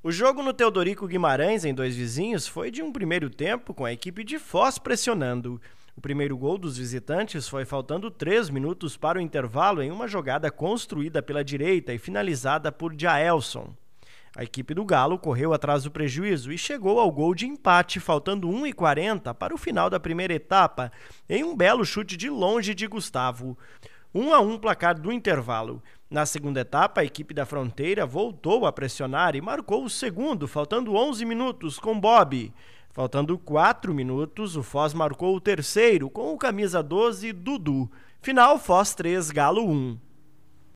O jogo no Teodorico Guimarães, em Dois Vizinhos, foi de um primeiro tempo com a equipe de Foz pressionando. O primeiro gol dos visitantes foi faltando três minutos para o intervalo em uma jogada construída pela direita e finalizada por Jaelson. A equipe do Galo correu atrás do prejuízo e chegou ao gol de empate, faltando 1,40 para o final da primeira etapa, em um belo chute de longe de Gustavo. 1 a 1 placar do intervalo. Na segunda etapa, a equipe da Fronteira voltou a pressionar e marcou o segundo, faltando 11 minutos com Bob. Faltando 4 minutos, o Foz marcou o terceiro com o camisa 12 Dudu. Final Foz 3 Galo 1.